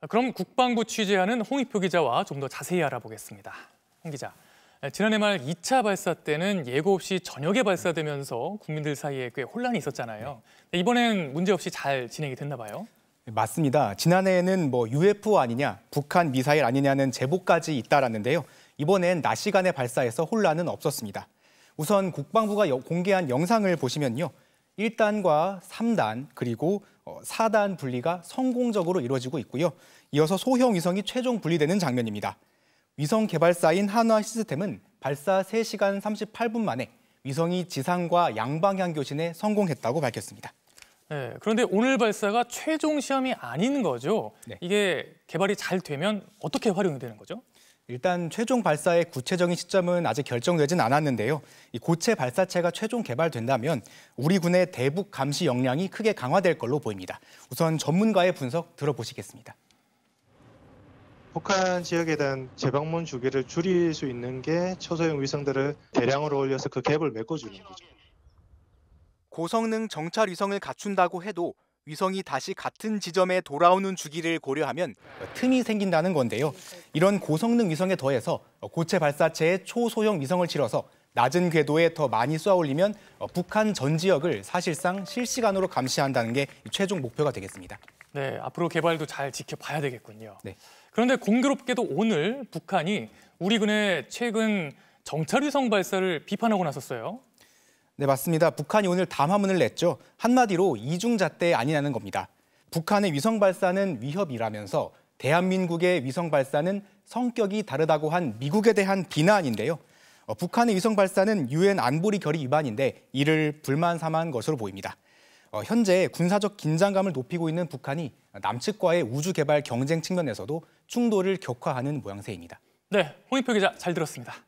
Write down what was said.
아, 그럼 국방부 취재하는 홍익표 기자와 좀 더 자세히 알아보겠습니다. 홍 기자, 지난해 말 2차 발사 때는 예고 없이 저녁에 발사되면서 국민들 사이에 꽤 혼란이 있었잖아요. 네. 네, 이번엔 문제없이 잘 진행이 됐나 봐요. 네, 맞습니다. 지난해에는 뭐 UFO 아니냐, 북한 미사일 아니냐는 제보까지 잇따랐는데요. 이번엔 낮 시간에 발사해서 혼란은 없었습니다. 우선 국방부가 공개한 영상을 보시면요. 1단과 3단 그리고 4단 어, 분리가 성공적으로 이루어지고 있고요. 이어서 소형 위성이 최종 분리되는 장면입니다. 위성 개발사인 한화 시스템은 발사 3시간 38분 만에 위성이 지상과 양방향 교신에 성공했다고 밝혔습니다. 네, 그런데 오늘 발사가 최종 시험이 아닌 거죠? 네. 이게 개발이 잘 되면 어떻게 활용이 되는 거죠? 일단 최종 발사의 구체적인 시점은 아직 결정되진 않았는데요. 이 고체 발사체가 최종 개발된다면 우리 군의 대북 감시 역량이 크게 강화될 걸로 보입니다. 우선 전문가의 분석 들어보시겠습니다. 북한 지역에 대한 재방문 주기를 줄일 수 있는 게 초소형 위성들을 대량으로 올려서 그 갭을 메꿔주는 거죠. 고성능 정찰 위성을 갖춘다고 해도 위성이 다시 같은 지점에 돌아오는 주기를 고려하면 틈이 생긴다는 건데요. 이런 고성능 위성에 더해서 고체 발사체에 초소형 위성을 실어서 낮은 궤도에 더 많이 쏘아올리면 북한 전 지역을 사실상 실시간으로 감시한다는 게 최종 목표가 되겠습니다. 네, 앞으로 개발도 잘 지켜봐야 되겠군요. 네. 그런데 공교롭게도 오늘 북한이 우리 군의 최근 정찰위성 발사를 비판하고 나섰어요. 네, 맞습니다. 북한이 오늘 담화문을 냈죠. 한마디로 이중잣대 아니냐는 겁니다. 북한의 위성 발사는 위협이라면서 대한민국의 위성 발사는 성격이 다르다고 한 미국에 대한 비난인데요. 어, 북한의 위성 발사는 유엔 안보리 결의 위반인데 이를 불만 삼한 것으로 보입니다. 어, 현재 군사적 긴장감을 높이고 있는 북한이 남측과의 우주 개발 경쟁 측면에서도 충돌을 격화하는 모양새입니다. 네, 홍익표 기자 잘 들었습니다.